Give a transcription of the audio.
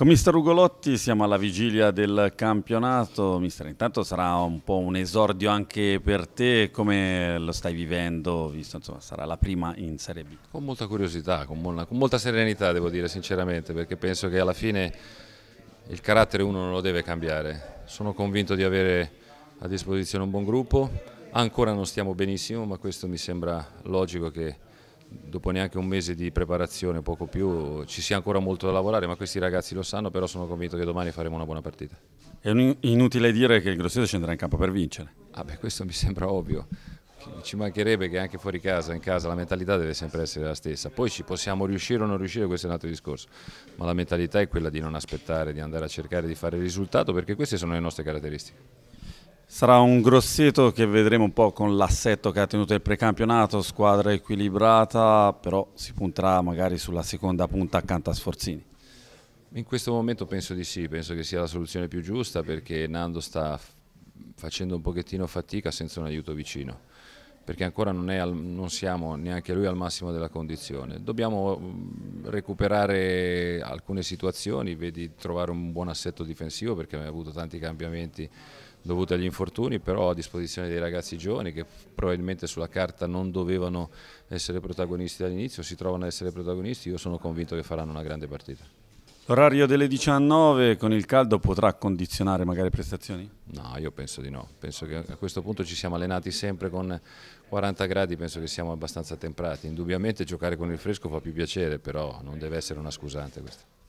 Con ecco, mister Ugolotti siamo alla vigilia del campionato, mister intanto sarà un po' un esordio anche per te, come lo stai vivendo, visto insomma sarà la prima in Serie B? Con molta curiosità, con, molta, con molta serenità devo dire sinceramente, perché penso che alla fine il carattere uno non lo deve cambiare, sono convinto di avere a disposizione un buon gruppo, ancora non stiamo benissimo ma questo mi sembra logico che dopo neanche un mese di preparazione, poco più, ci sia ancora molto da lavorare, ma questi ragazzi lo sanno, però sono convinto che domani faremo una buona partita. È inutile dire che il Grosseto scenderà in campo per vincere. Ah beh, questo mi sembra ovvio. Ci mancherebbe che anche fuori casa, in casa, la mentalità deve sempre essere la stessa. Poi ci possiamo riuscire o non riuscire, questo è un altro discorso. Ma la mentalità è quella di non aspettare, di andare a cercare di fare il risultato, perché queste sono le nostre caratteristiche. Sarà un grossetto che vedremo un po' con l'assetto che ha tenuto il precampionato, squadra equilibrata, però si punterà magari sulla seconda punta accanto a Sforzini. In questo momento penso di sì, penso che sia la soluzione più giusta perché Nando sta facendo un pochettino fatica senza un aiuto vicino perché ancora non, al, non, siamo neanche lui al massimo della condizione. Dobbiamo mm, recuperare alcune situazioni, vedi trovare un buon assetto difensivo perché abbiamo avuto tanti cambiamenti dovuti agli infortuni, però a disposizione dei ragazzi giovani che probabilmente sulla carta non dovevano essere protagonisti dall'inizio, si trovano ad essere protagonisti, io sono convinto che faranno una grande partita. L'orario delle 19 con il caldo potrà condizionare magari prestazioni? No, io penso di no. Penso che a questo punto ci siamo allenati sempre con 40 gradi, penso che siamo abbastanza temprati. Indubbiamente giocare con il fresco fa più piacere, però non deve essere una scusante questa.